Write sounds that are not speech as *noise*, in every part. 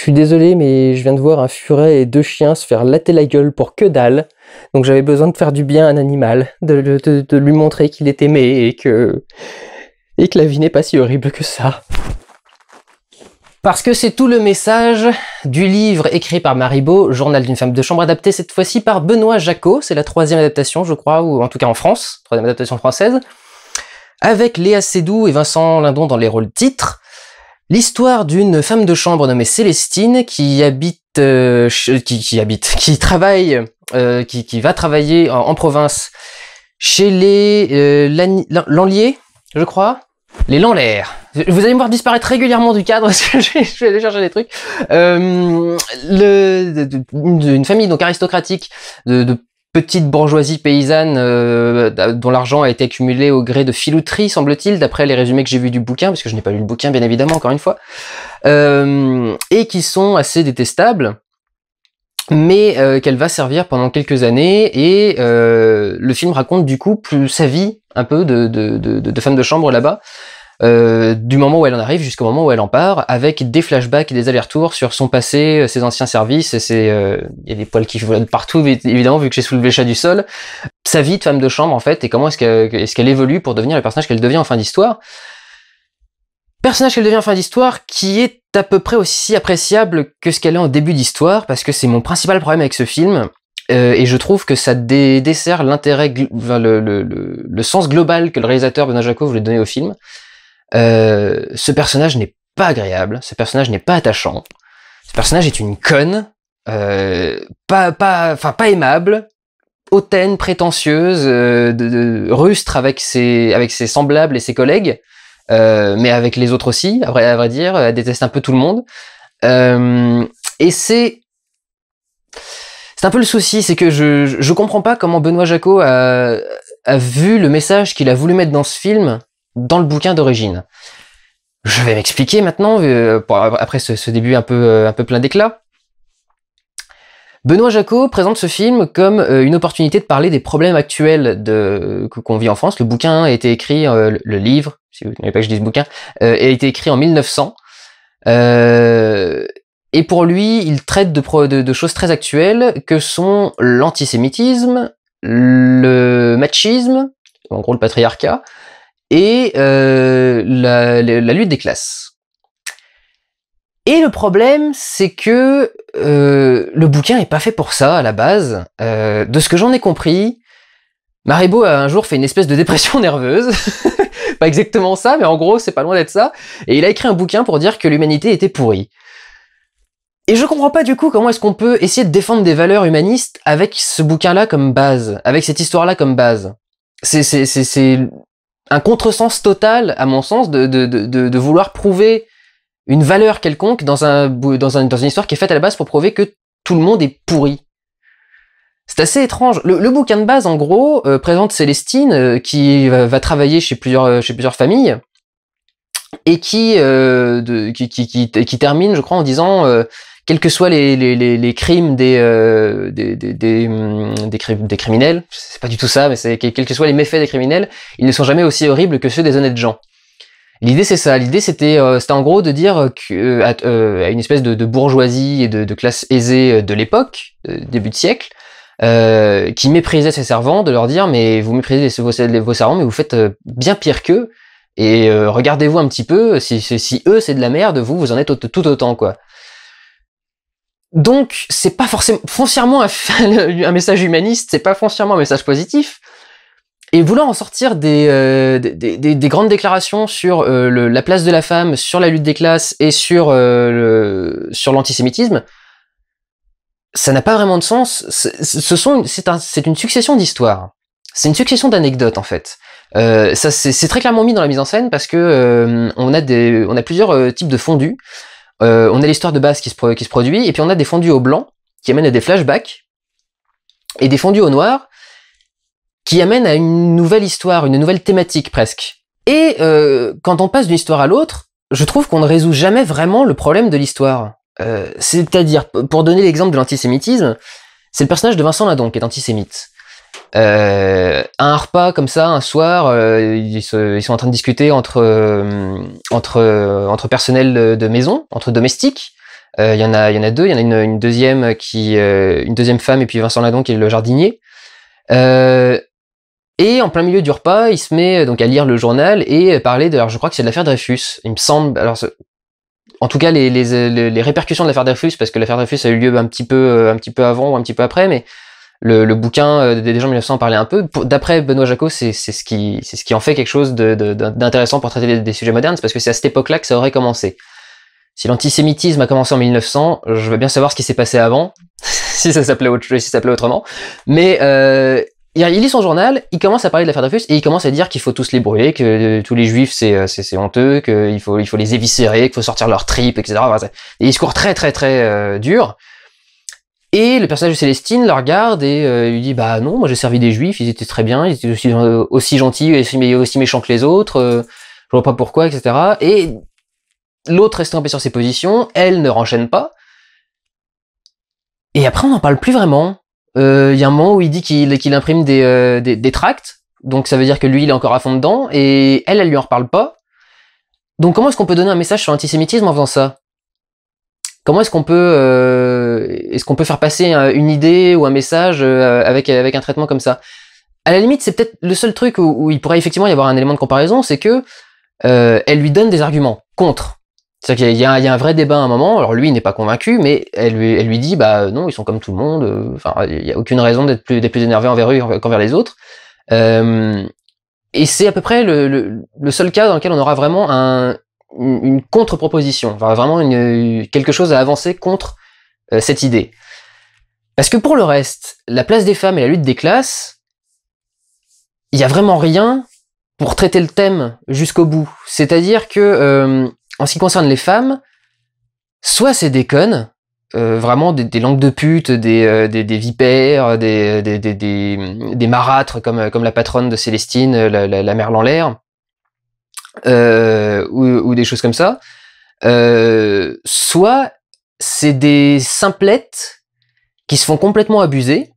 Je suis désolé, mais je viens de voir un furet et deux chiens se faire latter la gueule pour que dalle. Donc j'avais besoin de faire du bien à un animal, de, lui montrer qu'il est aimé et que, et que la vie n'est pas si horrible que ça. Parce que c'est tout le message du livre écrit par Marie Journal d'une femme de chambre, adapté cette fois-ci par Benoît Jacot. C'est la troisième adaptation, je crois, ou en tout cas en France, troisième adaptation française. Avec Léa Seydoux et Vincent Lindon dans les rôles titres. L'histoire d'une femme de chambre nommée Célestine qui habite, euh, euh, qui, habite, *laughs* qui travaille, euh, qui, va travailler en, province chez les euh, je crois, les Lanlaires. Vous allez me voir disparaître régulièrement du cadre *laughs* je vais aller chercher des trucs. Euh, le, une famille donc aristocratique de, de petite bourgeoisie paysanne euh, dont l'argent a été accumulé au gré de filouterie, semble-t-il, d'après les résumés que j'ai vus du bouquin, parce que je n'ai pas lu le bouquin, bien évidemment, encore une fois, euh, et qui sont assez détestables, mais euh, qu'elle va servir pendant quelques années, et le film raconte du coup plus sa vie un peu de, de, de, de femme de chambre là-bas, euh, du moment où elle en arrive jusqu'au moment où elle en part, avec des flashbacks et des allers-retours sur son passé, euh, ses anciens services, ses, euh, il y a des poils qui volent partout, évidemment, vu que j'ai soulevé le chat du sol, sa vie de femme de chambre, en fait, et comment est-ce qu'elle évolue pour devenir le personnage qu'elle devient en fin d'histoire. Personnage qu'elle devient en fin d'histoire qui est à peu près aussi appréciable que ce qu'elle est en début d'histoire, parce que c'est mon principal problème avec ce film, et je trouve que ça dessert l'intérêt, le, le, sens global que le réalisateur Benoît voulait donner au film. Euh, ce personnage n'est pas agréable, ce personnage n'est pas attachant, ce personnage est une conne, euh, pas, pas, enfin, pas aimable, hautaine, prétentieuse, euh, de, rustre avec ses, avec ses semblables et ses collègues, euh, mais avec les autres aussi, à vrai, dire, elle déteste un peu tout le monde. et c'est... C'est un peu le souci, c'est que je, je comprends pas comment Benoît Jacot a, a vu le message qu'il a voulu mettre dans ce film dans le bouquin d'origine. Je vais m'expliquer maintenant, euh, après ce, début un peu, euh, un peu plein d'éclat. Benoît Jacot présente ce film comme euh, une opportunité de parler des problèmes actuels de, qu'on vit en France. Le bouquin a été écrit, le livre, si vous n'avez pas que je dise bouquin, a été écrit en 1900. et pour lui, il traite de choses très actuelles que sont l'antisémitisme, le machisme, en gros le patriarcat, et euh, la, lutte des classes. Et le problème, c'est que euh, le bouquin n'est pas fait pour ça à la base. Euh, de ce que j'en ai compris, Maribo a un jour fait une espèce de dépression *laughs* nerveuse. *laughs* pas exactement ça, mais en gros, c'est pas loin d'être ça. Et il a écrit un bouquin pour dire que l'humanité était pourrie. Et je comprends pas du coup comment est-ce qu'on peut essayer de défendre des valeurs humanistes avec ce bouquin-là comme base, avec cette histoire-là comme base. C'est, c'est, c'est, un contresens total, à mon sens, de, vouloir prouver une valeur quelconque dans, un, dans, une histoire qui est faite à la base pour prouver que tout le monde est pourri. C'est assez étrange. Le, bouquin de base, en gros, euh, présente Célestine euh, qui va, travailler chez plusieurs, euh, chez plusieurs familles et qui, qui, qui, termine, je crois, en disant quels que soient les, les, crimes des, euh, hum, des, criminels, c'est pas du tout ça, mais c'est quels que soient les méfaits des criminels, ils ne sont jamais aussi horribles que ceux des honnêtes gens. L'idée c'est ça, l'idée c'était euh, en gros de dire que, euh, à, une espèce de, bourgeoisie et de, classe aisée de l'époque, début de siècle, qui méprisait ses servants, de leur dire mais vous méprisez vos, vos servants, mais vous faites bien pire qu'eux, et regardez-vous un petit peu, si, si, eux c'est de la merde, vous vous en êtes tout autant quoi. Donc, c'est pas forcément foncièrement *laughs* un, message humaniste, c'est pas foncièrement un message positif. Et vouloir en sortir euh, des, des, grandes déclarations sur euh, la place de la femme, sur la lutte des classes et sur, euh, sur l'antisémitisme, ça n'a pas vraiment de sens. C'est, ce sont, c'est, c'est une succession d'histoires. C'est une succession d'anecdotes en fait. ça c'est, c'est très clairement mis dans la mise en scène parce que on a des, on a plusieurs types de fondus. Euh, on a l'histoire de base qui se, qui se produit, et puis on a des fondus au blanc qui amènent à des flashbacks, et des fondus au noir qui amènent à une nouvelle histoire, une nouvelle thématique presque. Et euh, quand on passe d'une histoire à l'autre, je trouve qu'on ne résout jamais vraiment le problème de l'histoire. Euh, c'est-à-dire, pour donner l'exemple de l'antisémitisme, c'est le personnage de Vincent Ladon qui est antisémite. Euh, un repas comme ça, un soir, euh, ils, sont en train de discuter entre, euh, entre, euh, entre personnel de, maison, entre domestiques. Il y en a, y en a deux. Il y en a une, deuxième qui, une deuxième femme et puis Vincent Ladon qui est le jardinier. et en plein milieu du repas, il se met donc à lire le journal et parler de, alors je crois que c'est de l'affaire Dreyfus. Il me semble, alors en tout cas les, les, les répercussions de l'affaire Dreyfus parce que l'affaire Dreyfus a eu lieu un petit peu, un petit peu avant ou un petit peu après, mais le, bouquin euh, des gens 1900 en parlait un peu. D'après Benoît Jacot, c'est ce, qui, ce qui en fait quelque chose d'intéressant pour traiter des, sujets modernes, parce que c'est à cette époque-là que ça aurait commencé. Si l'antisémitisme a commencé en 1900, je veux bien savoir ce qui s'est passé avant, *laughs* si ça s'appelait autre, si autrement. Mais euh, il, lit son journal, il commence à parler de l'affaire Dreyfus et il commence à dire qu'il faut tous les brûler, que euh, tous les juifs c'est honteux, qu'il faut il faut les éviscérer, qu'il faut sortir leurs tripes, etc. Et il court très très très euh, dur. Et le personnage de Célestine la regarde et euh, lui dit bah non, moi j'ai servi des juifs, ils étaient très bien, ils étaient aussi, euh, gentils et aussi, méchants que les autres, euh, je vois pas pourquoi, etc. Et l'autre reste un sur ses positions, elle ne renchaîne pas. Et après on n'en parle plus vraiment. Il y a un moment où il dit qu'il imprime des, des tracts, donc ça veut dire que lui il est encore à fond dedans, et elle, elle lui en reparle pas. Donc comment est-ce qu'on peut donner un message sur l'antisémitisme en faisant ça Comment est-ce qu'on peut est-ce qu'on peut faire passer une idée ou un message euh, avec, avec un traitement comme ça À la limite, c'est peut-être le seul truc où, il pourrait effectivement y avoir un élément de comparaison, c'est que euh, elle lui donne des arguments contre. C'est-à-dire qu'il y, a un vrai débat à un moment, alors lui il n'est pas convaincu, mais elle lui, lui dit, bah euh, non, ils sont comme tout le monde, enfin, il n'y a aucune raison d'être plus, plus énervé envers eux qu'envers les autres. et c'est à peu près le, seul cas dans lequel on aura vraiment une, contre-proposition, vraiment quelque chose à avancer contre euh, cette idée. Parce que pour le reste, la place des femmes et la lutte des classes, il n'y a vraiment rien pour traiter le thème jusqu'au bout. C'est-à-dire que, euh, en ce qui concerne les femmes, soit c'est des connes, euh, vraiment des, langues de pute, des, vipères, des, des, marâtres comme, la patronne de Célestine, la, mère la merle en l'air, ou, des choses comme ça, soit c'est des simplettes qui se font complètement abuser,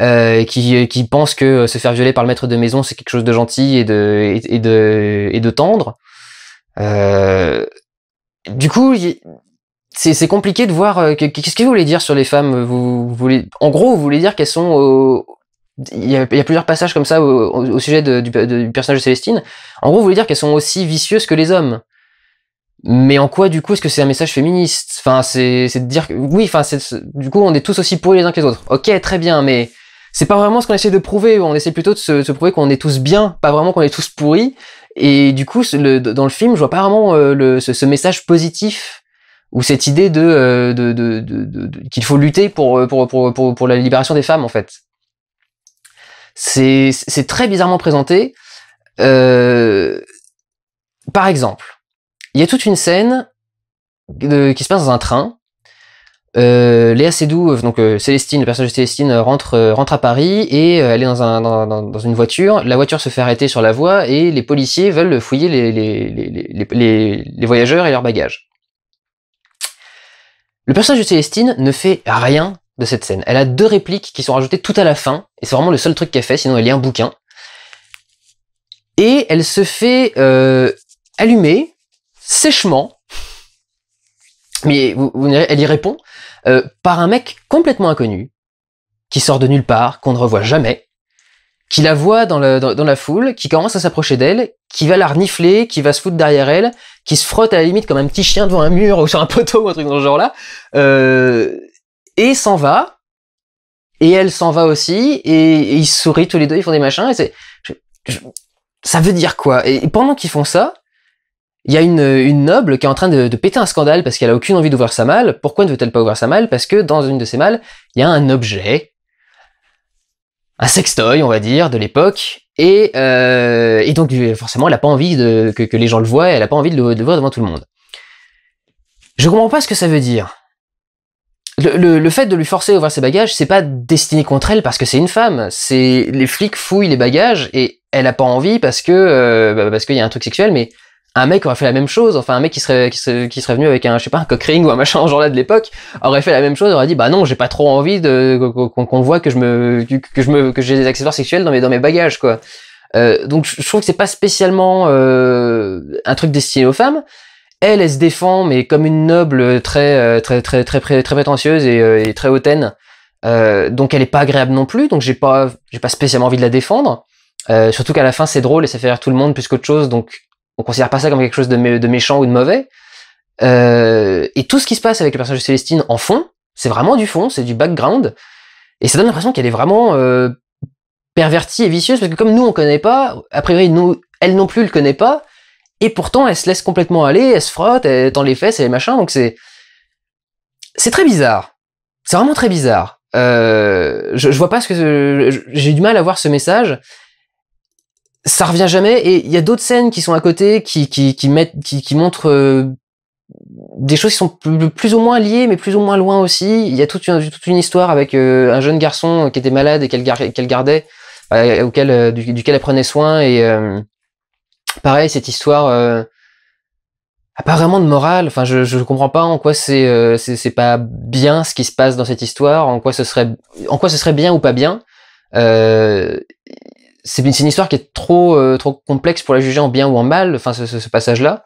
euh, qui, qui pensent que se faire violer par le maître de maison, c'est quelque chose de gentil et de, et, de, et de tendre. Euh, du coup, c'est compliqué de voir. Euh, qu'est-ce que vous voulez dire sur les femmes vous, voulez, En gros, vous voulez dire qu'elles sont il y, a, plusieurs passages comme ça au, sujet du, personnage de Célestine. En gros, vous voulez dire qu'elles sont aussi vicieuses que les hommes. Mais en quoi, du coup, est-ce que c'est un message féministe Enfin, c'est de dire que oui. Enfin, du coup, on est tous aussi pourris les uns que les autres. Ok, très bien, mais c'est pas vraiment ce qu'on essaie de prouver. On essaie plutôt de se, se prouver qu'on est tous bien, pas vraiment qu'on est tous pourris. Et du coup, dans le film, je vois pas vraiment euh, le, ce, message positif ou cette idée de, euh, de, de qu'il faut lutter euh, pour pour, pour, pour, la libération des femmes, en fait. C'est très bizarrement présenté. Euh, par exemple, il y a toute une scène qui se passe dans un train. Euh, Léa Seydoux, euh, donc euh, Célestine, le personnage de Célestine, rentre, rentre à Paris et elle est dans, dans, une voiture. La voiture se fait arrêter sur la voie et les policiers veulent fouiller les, les, voyageurs et leurs bagages. Le personnage de Célestine ne fait rien de cette scène. Elle a deux répliques qui sont rajoutées tout à la fin et c'est vraiment le seul truc qu'elle fait, sinon elle lit un bouquin. Et elle se fait allumer sèchement, mais elle y répond, euh, par un mec complètement inconnu, qui sort de nulle part, qu'on ne revoit jamais, qui la voit dans, le, dans, la foule, qui commence à s'approcher d'elle, qui va la renifler, qui va se foutre derrière elle, qui se frotte à la limite comme un petit chien devant un mur ou sur un poteau ou un truc dans ce genre-là, euh, et s'en va, et elle s'en va aussi, et, ils sourient tous les deux, ils font des machins, et c'est... ça veut dire quoi et pendant qu'ils font ça, il y a une, noble qui est en train de, péter un scandale parce qu'elle a aucune envie d'ouvrir sa malle. Pourquoi ne veut-elle pas ouvrir sa malle Parce que dans une de ses malles, il y a un objet, un sextoy, on va dire, de l'époque. Et, euh, donc, forcément, elle n'a pas envie que, les gens le voient, elle n'a pas envie de le, voir devant tout le monde. Je comprends pas ce que ça veut dire. Le, fait de lui forcer à ouvrir ses bagages, c'est pas destiné contre elle parce que c'est une femme. C'est les flics fouillent les bagages et elle n'a pas envie parce que euh, bah, parce qu'il y a un truc sexuel, mais un mec aurait fait la même chose, enfin un mec qui serait, qui serait, venu avec un, je sais pas, un cock ou un machin genre là de l'époque, aurait fait la même chose, aurait dit bah non, j'ai pas trop envie de qu'on voit que je me que je me que j'ai des accessoires sexuels dans mes dans mes bagages quoi. Euh, donc je trouve que c'est pas spécialement euh, un truc destiné aux femmes. Elle, elle se défend mais comme une noble très euh, très très très très, très prétentieuse euh, et, très hautaine. Euh, donc elle est pas agréable non plus, donc j'ai pas j'ai pas spécialement envie de la défendre. Euh, surtout qu'à la fin c'est drôle et ça fait rire tout le monde plus qu'autre chose, donc on considère pas ça comme quelque chose de, méchant ou de mauvais. Euh, et tout ce qui se passe avec le personnage de Célestine en fond, c'est vraiment du fond, c'est du background, et ça donne l'impression qu'elle est vraiment euh, pervertie et vicieuse, parce que comme nous on connaît pas, a priori nous, elle non plus le connaît pas, et pourtant elle se laisse complètement aller, elle se frotte, elle tend les fesses et les machins, donc c'est c'est très bizarre, c'est vraiment très bizarre. Euh, je, je vois pas ce que j'ai du mal à voir ce message ça revient jamais et il y a d'autres scènes qui sont à côté qui qui qui mettent qui, qui montrent euh, des choses qui sont plus, ou moins liées mais plus ou moins loin aussi il y a toute une, toute une histoire avec euh, un jeune garçon qui était malade et qu'elle gardait euh, auquel duquel elle prenait soin et pareil cette histoire a pas vraiment de morale enfin je je comprends pas en quoi c'est c'est pas bien ce qui se passe dans cette histoire en quoi ce serait en quoi ce serait bien ou pas bien euh, c'est une histoire qui est trop, euh, trop complexe pour la juger en bien ou en mal, enfin, ce, passage-là.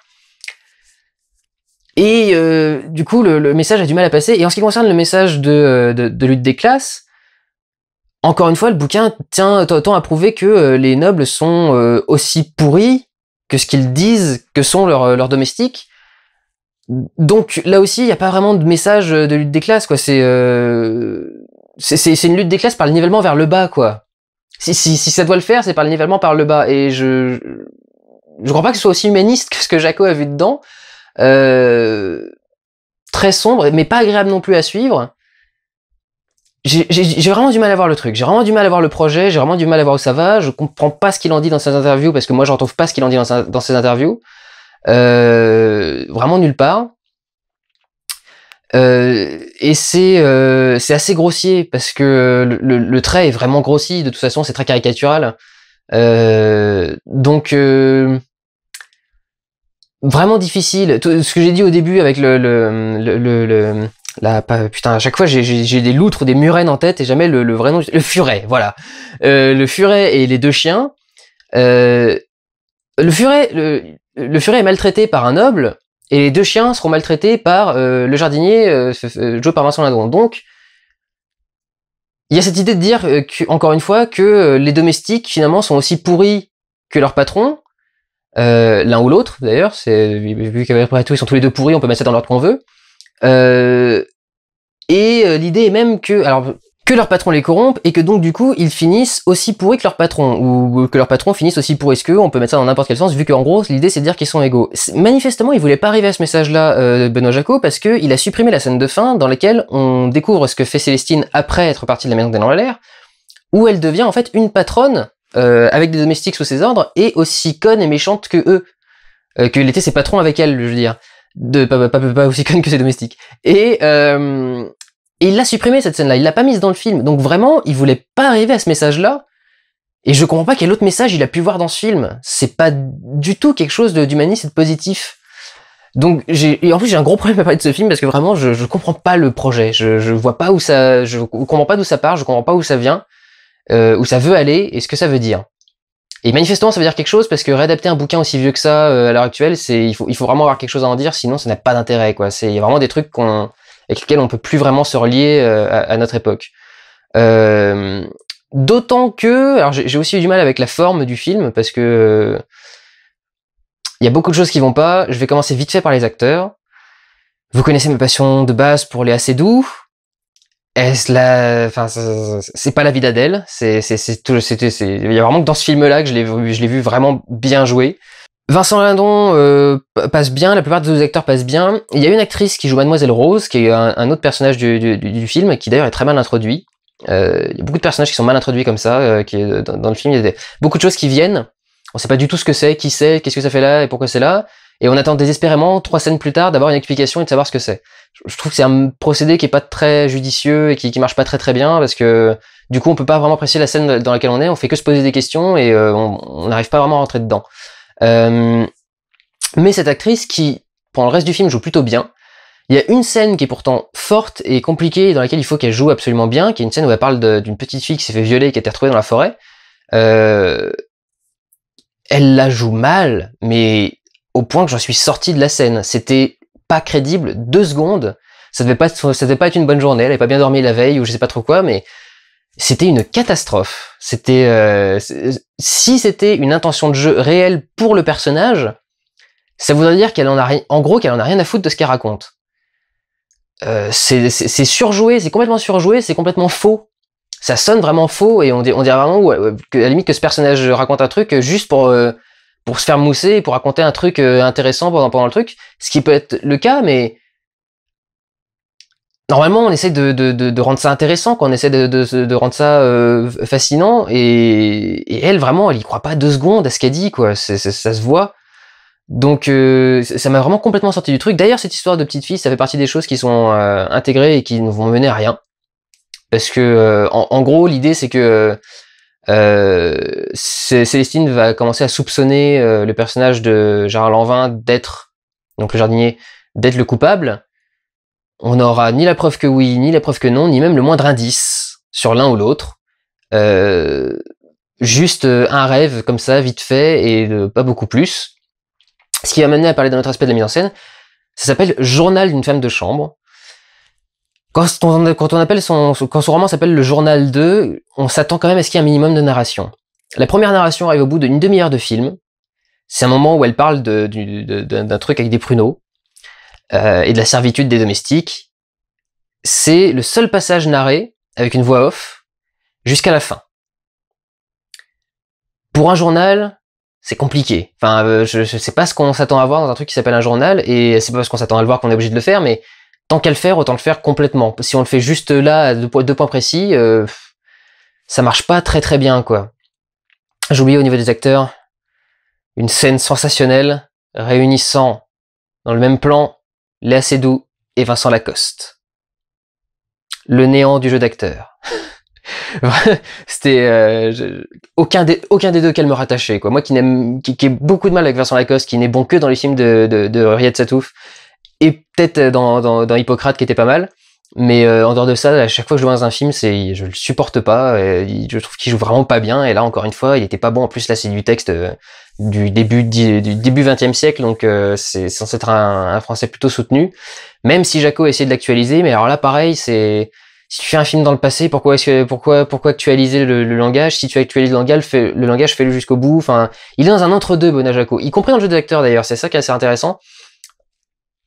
Et euh, du coup, le, message a du mal à passer. Et en ce qui concerne le message de, euh, de, lutte des classes, encore une fois, le bouquin tient, autant à prouver que les nobles sont aussi pourris que ce qu'ils disent que sont leurs domestiques. Donc là aussi, il n'y a pas vraiment de message de lutte des classes, quoi. C'est une lutte des classes par le nivellement vers le bas, quoi si, ça doit le faire, c'est par le nivellement par le bas. Et je, je crois pas que ce soit aussi humaniste que ce que Jaco a vu dedans. Euh, très sombre, mais pas agréable non plus à suivre. J'ai vraiment du mal à voir le truc, j'ai vraiment du mal à voir le projet, j'ai vraiment du mal à voir où ça va, je comprends pas ce qu'il en dit dans ses interviews, parce que moi je retrouve pas ce qu'il en dit dans, ses interviews. Euh, vraiment nulle part. Euh, et c'est euh, c'est assez grossier parce que euh, le, le, trait est vraiment grossi. De toute façon, c'est très caricatural. Euh, donc vraiment difficile. ce que j'ai dit au début avec le, le la, putain, à chaque fois j'ai des loutres ou des murennes en tête et jamais le, vrai nom. Le furet, voilà. le furet et les deux chiens. le furet, le, furet est maltraité par un noble et les deux chiens seront maltraités par euh, le jardinier euh, euh joué par Vincent Lindon. Donc, il y a cette idée de dire, euh, encore une fois, que les domestiques, finalement, sont aussi pourris que leur patron, l'un ou l'autre, d'ailleurs, c'est vu qu'ils tout, ils sont tous les deux pourris, on peut mettre ça dans l'ordre qu'on veut. et l'idée est même que, alors que leurs patron les corrompent et que donc du coup ils finissent aussi pourris que leur patron ou que leur patron finisse aussi pourris que on peut mettre ça dans n'importe quel sens vu qu'en gros l'idée c'est de dire qu'ils sont égaux. Manifestement il voulait pas arriver à ce message là euh, Benoît Jacot parce qu'il a supprimé la scène de fin dans laquelle on découvre ce que fait Célestine après être partie de la maison des à l'air où elle devient en fait une patronne euh, avec des domestiques sous ses ordres et aussi conne et méchante que eux euh, que l'était ses patrons avec elle je veux dire de pas, pas, pas, pas aussi conne que ses domestiques et et il l'a supprimé, cette scène-là, il l'a pas mise dans le film. Donc vraiment, il voulait pas arriver à ce message-là. Et je comprends pas quel autre message il a pu voir dans ce film. C'est pas du tout quelque chose d'humaniste et de positif. Donc j'ai en plus j'ai un gros problème à parler de ce film parce que vraiment je je comprends pas le projet. Je je vois pas où ça je comprends pas d'où ça part, je comprends pas où ça vient, euh, où ça veut aller et ce que ça veut dire. Et manifestement ça veut dire quelque chose parce que réadapter un bouquin aussi vieux que ça euh, à l'heure actuelle, c'est il faut il faut vraiment avoir quelque chose à en dire sinon ça n'a pas d'intérêt quoi. C'est il y a vraiment des trucs qu'on avec lesquels on peut plus vraiment se relier euh, à, notre époque. Euh, d'autant que, alors j'ai aussi eu du mal avec la forme du film parce que il y a beaucoup de choses qui vont pas. Je vais commencer vite fait par les acteurs. Vous connaissez mes passions de base pour les assez doux. ce la, c'est pas la vie d'Adèle. C'est, c'était, il y a vraiment que dans ce film-là que je l'ai vu, je l'ai vu vraiment bien joué. Vincent Lindon euh, passe bien, la plupart des acteurs passent bien. Il y a une actrice qui joue Mademoiselle Rose, qui est un, autre personnage du, film, qui d'ailleurs est très mal introduit. Euh, il y a beaucoup de personnages qui sont mal introduits comme ça, euh, qui, dans, le film, il y a beaucoup de choses qui viennent. On ne sait pas du tout ce que c'est, qui c'est, qu'est-ce que ça fait là et pourquoi c'est là. Et on attend désespérément, trois scènes plus tard, d'avoir une explication et de savoir ce que c'est. Je, trouve que c'est un procédé qui est pas très judicieux et qui, qui marche pas très très bien parce que du coup on peut pas vraiment apprécier la scène dans laquelle on est, on fait que se poser des questions et on n'arrive pas vraiment à rentrer dedans. Euh, mais cette actrice qui, pour le reste du film, joue plutôt bien. Il y a une scène qui est pourtant forte et compliquée, dans laquelle il faut qu'elle joue absolument bien, qui est une scène où elle parle d'une petite fille qui s'est fait violer et qui a été retrouvée dans la forêt. Euh, elle la joue mal, mais au point que j'en suis sorti de la scène. C'était pas crédible, deux secondes. Ça devait pas, ça devait pas être une bonne journée, elle avait pas bien dormi la veille ou je sais pas trop quoi, mais c'était une catastrophe. C'était euh, si c'était une intention de jeu réelle pour le personnage, ça voudrait dire qu'elle en a en gros qu'elle en a rien à foutre de ce qu'elle raconte. Euh, c'est surjoué, c'est complètement surjoué, c'est complètement faux. Ça sonne vraiment faux et on, on dirait vraiment que, à la limite que ce personnage raconte un truc juste pour euh, pour se faire mousser et pour raconter un truc intéressant pendant pendant le truc, ce qui peut être le cas, mais normalement on essaie de, rendre ça intéressant, on essaie de, rendre ça euh, fascinant, et, elle vraiment elle y croit pas deux secondes à ce qu'elle dit quoi, ça se voit. Donc euh, ça m'a vraiment complètement sorti du truc. D'ailleurs cette histoire de petite fille, ça fait partie des choses qui sont euh, intégrées et qui ne vont mener à rien, parce que en, gros l'idée c'est que Célestine va commencer à soupçonner le personnage de Gérard Lanvin d'être donc le jardinier d'être le coupable on n'aura ni la preuve que oui, ni la preuve que non, ni même le moindre indice sur l'un ou l'autre. Euh, juste euh, un rêve comme ça, vite fait, et pas beaucoup plus. Ce qui va m'amener à parler d'un autre aspect de la mise en scène. Ça s'appelle Journal d'une femme de chambre. Quand on, appelle son, quand son roman s'appelle Le Journal 2, on s'attend quand même à ce qu'il y ait un minimum de narration. La première narration arrive au bout d'une demi-heure de film. C'est un moment où elle parle d'un truc avec des pruneaux. Euh, et de la servitude des domestiques, c'est le seul passage narré avec une voix off jusqu'à la fin. Pour un journal, c'est compliqué. Enfin, euh, je, sais pas ce qu'on s'attend à voir dans un truc qui s'appelle un journal, et c'est pas parce qu'on s'attend à le voir qu'on est obligé de le faire, mais tant qu'à le faire, autant le faire complètement. Si on le fait juste là, à deux, deux points précis, euh, ça marche pas très très bien, quoi. oublié au niveau des acteurs, une scène sensationnelle réunissant dans le même plan Léa Seydoux et Vincent Lacoste. Le néant du jeu d'acteur. *laughs* c'était euh, aucun des aucun des deux qu'elle me rattachait quoi moi qui n'aime qui, qui ai beaucoup de mal avec Vincent Lacoste qui n'est bon que dans les films de de, de Riyad Satouf et peut-être dans, dans, Hippocrate qui était pas mal mais euh, en dehors de ça à chaque fois que je vois un film c'est je le supporte pas et je trouve qu'il joue vraiment pas bien et là encore une fois il était pas bon en plus là c'est du texte euh, du début du début 20e siècle, donc euh, c'est censé être un, français plutôt soutenu. Même si Jaco essayé de l'actualiser, mais alors là pareil, c'est si tu fais un film dans le passé, pourquoi est-ce que, pourquoi pourquoi actualiser le, langage Si tu actualises le langage, fais le langage fais-le jusqu'au bout. Enfin, il est dans un entre deux, Bona Jaco, y compris dans le jeu acteurs d'ailleurs. C'est ça qui est assez intéressant.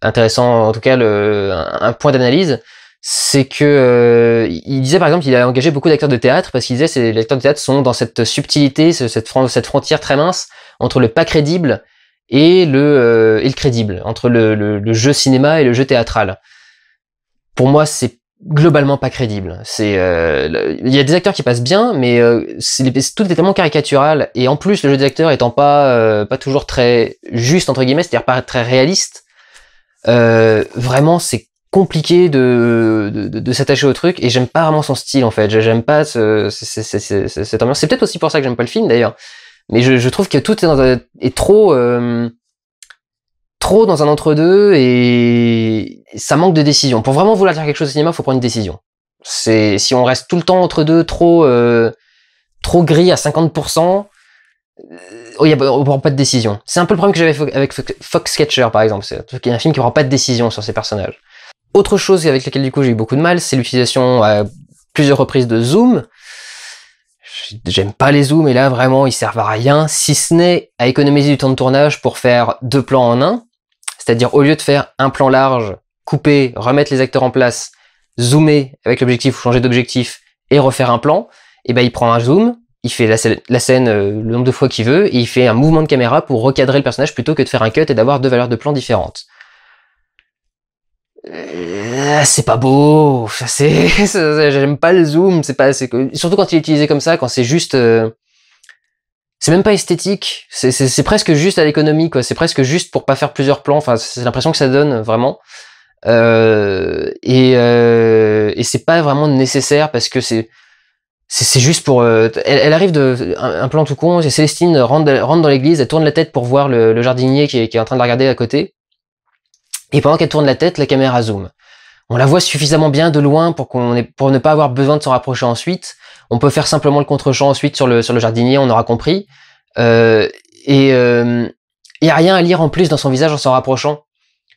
Intéressant en tout cas le, un, point d'analyse c'est que euh, il disait par exemple il a engagé beaucoup d'acteurs de théâtre parce qu'il disait que les acteurs de théâtre sont dans cette subtilité, cette, cette frontière très mince entre le pas crédible et le, euh, le crédible, entre le, jeu cinéma et le jeu théâtral. Pour moi, c'est globalement pas crédible. C'est, euh, il y a des acteurs qui passent bien, mais euh, tout est tellement caricatural et en plus le jeu des acteurs étant pas pas toujours très juste entre guillemets, c'est-à-dire pas très réaliste. vraiment, c'est compliqué de, de, s'attacher au truc et j'aime pas vraiment son style en fait j'aime pas cette ambiance c'est peut-être aussi pour ça que j'aime pas le film d'ailleurs mais je, trouve que tout est, trop, euh, trop dans un entre-deux et ça manque de décision. Pour vraiment vouloir dire quelque chose au cinéma, il faut prendre une décision. C'est si on reste tout le temps entre deux, trop, euh, trop gris à 50%. Euh, on y a, prend pas de décision. C'est un peu le problème que j'avais avec Fox Sketcher par exemple. C'est un film qui prend pas de décision sur ses personnages. Autre chose avec laquelle du coup j'ai eu beaucoup de mal, c'est l'utilisation à plusieurs reprises de zoom j'aime pas les zooms, et là vraiment ils servent à rien, si ce n'est à économiser du temps de tournage pour faire deux plans en un, c'est-à-dire au lieu de faire un plan large, couper, remettre les acteurs en place, zoomer avec l'objectif ou changer d'objectif et refaire un plan, eh ben, il prend un zoom, il fait la, scène euh, le nombre de fois qu'il veut, et il fait un mouvement de caméra pour recadrer le personnage plutôt que de faire un cut et d'avoir deux valeurs de plan différentes. Euh, c'est pas beau, c'est, *laughs* j'aime pas le zoom, c'est pas, c'est surtout quand il est utilisé comme ça, quand c'est juste, euh, c'est même pas esthétique, c'est presque juste à l'économie, quoi, c'est presque juste pour pas faire plusieurs plans, enfin, c'est l'impression que ça donne, vraiment. Euh, et, euh, et c'est pas vraiment nécessaire parce que c'est, c'est juste pour. elle, arrive de un, plan tout con. Célestine rentre, rentre dans l'église, elle tourne la tête pour voir le, jardinier qui est, qui est, en train de la regarder à côté. Et pendant qu'elle tourne la tête, la caméra zoome. On la voit suffisamment bien de loin pour, qu'on est pour ne pas avoir besoin de s'en rapprocher ensuite. On peut faire simplement le contre-champ ensuite sur le, sur le jardinier, on aura compris. Euh, et il euh, a rien à lire en plus dans son visage en s'en rapprochant.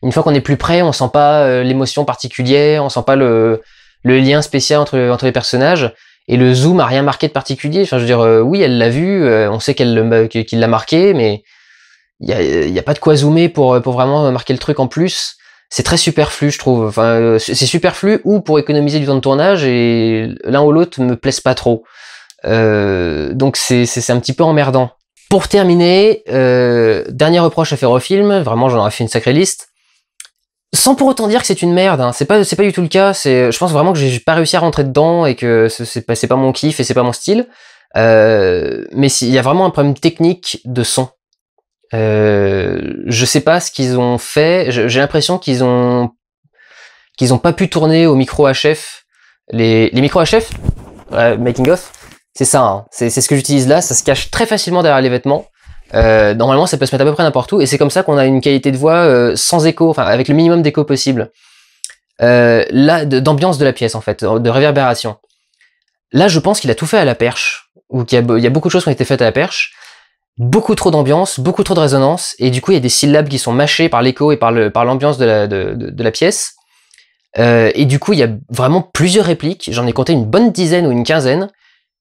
Une fois qu'on est plus près, on sent pas euh, l'émotion particulière, on sent pas le, le lien spécial entre, entre les personnages. Et le zoom a rien marqué de particulier. Enfin, je veux dire, oui, elle l'a vu, on sait qu'elle, qu'il l'a marqué, mais il n'y a, euh, y a, pas de quoi zoomer pour, euh, pour vraiment marquer le truc en plus. C'est très superflu, je trouve. Enfin, euh, c'est superflu ou pour économiser du temps de tournage et l'un ou l'autre me plaise pas trop. donc c'est un petit peu emmerdant. Pour terminer, euh, dernier reproche à faire au film, vraiment j'en aurais fait une sacrée liste. Sans pour autant dire que c'est une merde, hein. c'est pas c'est pas du tout le cas. C'est je pense vraiment que j'ai pas réussi à rentrer dedans et que c'est pas c'est pas mon kiff et c'est pas mon style. mais il y a vraiment un problème technique de son euh, je sais pas ce qu'ils ont fait. J'ai l'impression qu'ils ont qu'ils ont pas pu tourner au micro HF. Les, les micro HF, euh, making off, c'est ça. Hein. C'est ce que j'utilise là. Ça se cache très facilement derrière les vêtements. Euh, normalement, ça peut se mettre à peu près n'importe où, et c'est comme ça qu'on a une qualité de voix sans écho, enfin avec le minimum d'écho possible. là, d'ambiance de, la pièce en fait, de réverbération. Là, je pense qu'il a tout fait à la perche, ou qu'il y, a beaucoup de choses qui ont été faites à la perche beaucoup trop d'ambiance, beaucoup trop de résonance, et du coup il y a des syllabes qui sont mâchées par l'écho et par l'ambiance de, la, pièce. Euh, et du coup il y a vraiment plusieurs répliques, j'en ai compté une bonne dizaine ou une quinzaine,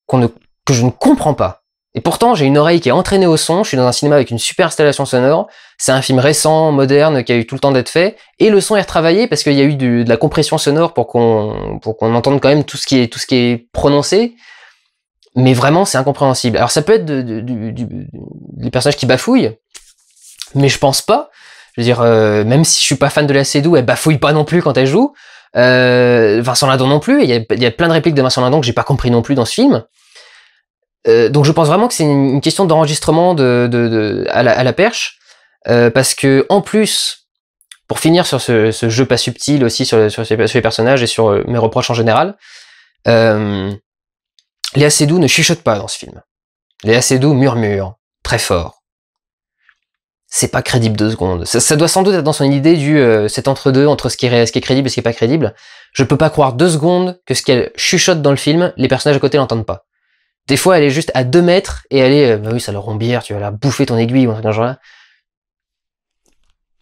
que je ne comprends pas. Et pourtant j'ai une oreille qui est entraînée au son, je suis dans un cinéma avec une super installation sonore, c'est un film récent, moderne, qui a eu tout le temps d'être fait, et le son est retravaillé parce qu'il y a eu de la compression sonore pour qu'on qu'on entende quand même tout ce qui est, tout ce qui est prononcé, mais vraiment c'est incompréhensible. Alors ça peut être du, du, des personnages qui bafouillent, mais je pense pas. Je veux dire, euh, même si je suis pas fan de la Cédou, elle bafouille pas non plus quand elle joue. Euh, Vincent Lindon non plus. Il y, y, a, plein de répliques de Vincent Lindon que j'ai pas compris non plus dans ce film. Euh, donc je pense vraiment que c'est une, question d'enregistrement de, de, de à, la, à, la, perche, euh, parce que en plus, pour finir sur ce, ce jeu pas subtil aussi sur, sur, les personnages et sur euh, mes reproches en général, euh, Léa Seydoux ne chuchote pas dans ce film. Léa Seydoux murmure, très fort. C'est pas crédible deux secondes. Ça, doit sans doute être dans son idée du euh, cet entre-deux, entre ce qui, est, ce qui est crédible et ce qui est pas crédible. Je peux pas croire deux secondes que ce qu'elle chuchote dans le film, les personnages à côté l'entendent pas. Des fois, elle est juste à deux mètres et elle est, euh, bah oui, ça leur rombière, tu vas la bouffer ton aiguille ou un truc dans genre-là.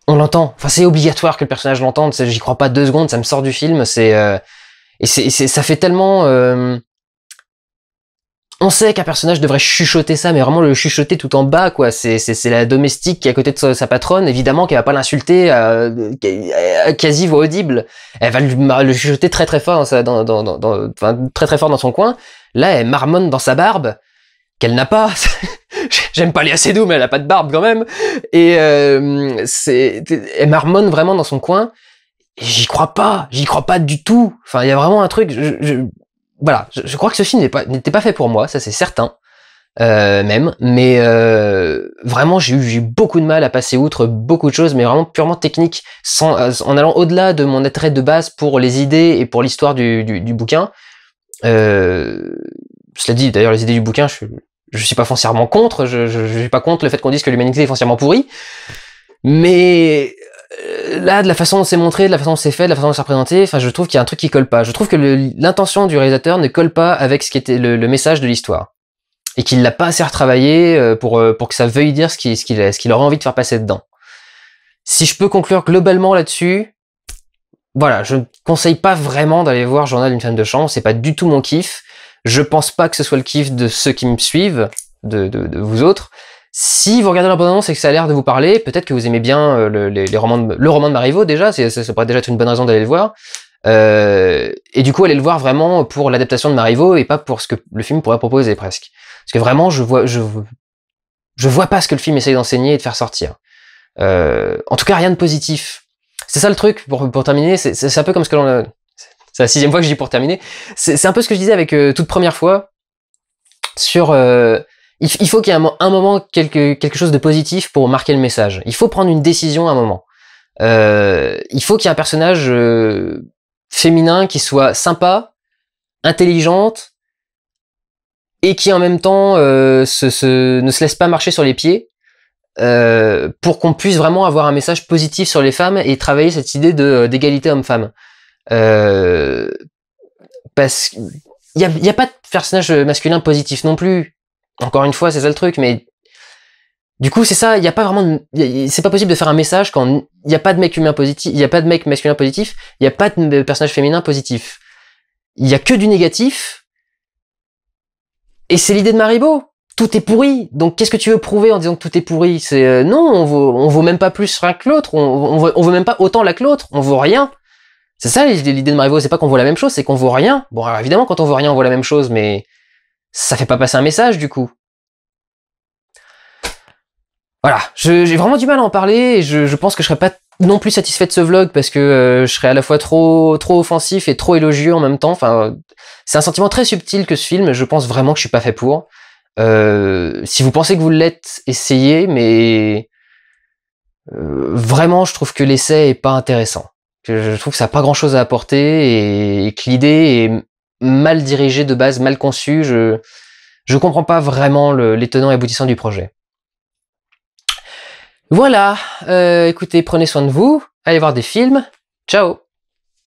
On l'entend. Enfin, c'est obligatoire que le personnage l'entende. J'y crois pas deux secondes, ça me sort du film. C'est euh, et, c'est, ça fait tellement on sait qu'un personnage devrait chuchoter ça, mais vraiment le chuchoter tout en bas, quoi. C'est, c'est, la domestique qui est à côté de sa, patronne, évidemment, qu'elle va pas l'insulter euh, euh quasi voix audible. Elle va le chuchoter très très fort dans, dans, dans, très très fort dans son coin. Là, elle marmonne dans sa barbe qu'elle n'a pas. *laughs* J'aime pas les assez doux, mais elle a pas de barbe quand même. Et euh, c'est, elle marmonne vraiment dans son coin j'y crois pas, j'y crois pas du tout. Enfin, il y a vraiment un truc voilà, je, crois que ce film n'était pas, fait pour moi, ça c'est certain, euh, même. Mais euh, vraiment, j'ai eu, beaucoup de mal à passer outre beaucoup de choses, mais vraiment purement technique, sans, euh, en allant au-delà de mon attrait de base pour les idées et pour l'histoire du, bouquin. Euh, cela dit, d'ailleurs, les idées du bouquin, je, je suis pas foncièrement contre. Je, je, je suis pas contre le fait qu'on dise que l'humanité est foncièrement pourrie. Mais là, de la façon dont c'est montré, de la façon dont c'est fait, de la façon dont c'est représenté, enfin, je trouve qu'il y a un truc qui colle pas. Je trouve que l'intention du réalisateur ne colle pas avec ce qui était le, message de l'histoire. Et qu'il l'a pas assez retravaillé euh, pour, euh, pour que ça veuille dire ce qu'il ce qu'il qu'il aurait envie de faire passer dedans. Si je peux conclure globalement là-dessus, voilà, je ne conseille pas vraiment d'aller voir Journal d'une femme de chambre, c'est pas du tout mon kiff. Je pense pas que ce soit le kiff de ceux qui me suivent, de, de vous autres. Si vous regardez la bande-annonce et que ça a l'air de vous parler, peut-être que vous aimez bien euh, le, les, romans le roman de Marivaux déjà, ça, pourrait déjà être une bonne raison d'aller le voir. Euh, et du coup, allez le voir vraiment pour l'adaptation de Marivaux et pas pour ce que le film pourrait proposer presque. Parce que vraiment, je vois, je, je vois pas ce que le film essaye d'enseigner et de faire sortir. Euh, en tout cas, rien de positif. C'est ça le truc, pour, pour terminer, c'est un peu comme ce que l'on a... C'est la sixième fois que je dis pour terminer. C'est un peu ce que je disais avec euh, toute première fois sur euh, il faut qu'il y ait un, moment quelque, quelque chose de positif pour marquer le message. Il faut prendre une décision à un moment. Euh, il faut qu'il y ait un personnage euh, féminin qui soit sympa, intelligente et qui en même temps euh, ne se laisse pas marcher sur les pieds pour qu'on puisse vraiment avoir un message positif sur les femmes et travailler cette idée d'égalité homme-femme. parce qu'il n'y a pas de personnage masculin positif non plus encore une fois, c'est ça le truc, mais du coup, c'est ça, il n'y a pas vraiment, c'est pas possible de faire un message quand il n'y a pas de mec humain positif, il n'y a pas de mec masculin positif, il n'y a pas de euh, personnage féminin positif. Il n'y a que du négatif. Et c'est l'idée de Maribo. Tout est pourri. Donc qu'est-ce que tu veux prouver en disant que tout est pourri C'est euh, non, on vaut, vaut même pas plus rien que l'autre, on, on, vaut, même pas autant la que l'autre, on vaut rien. C'est ça l'idée de Maribo, c'est pas qu'on vaut la même chose, c'est qu'on vaut rien. Bon, évidemment, quand on vaut rien, on vaut la même chose, mais ça fait pas passer un message du coup. Voilà, j'ai vraiment du mal à en parler et je, pense que je serais pas non plus satisfait de ce vlog parce que euh, je serais à la fois trop trop offensif et trop élogieux en même temps. Enfin, c'est un sentiment très subtil que ce film. Je pense vraiment que je suis pas fait pour. Euh, si vous pensez que vous l'êtes, essayez, mais euh, vraiment, je trouve que l'essai est pas intéressant. Je trouve que ça n'a pas grand chose à apporter et, que l'idée est mal dirigé de base, mal conçu. Je je comprends pas vraiment l'étonnant les du projet. Voilà, euh, écoutez, prenez soin de vous, allez voir des films. Ciao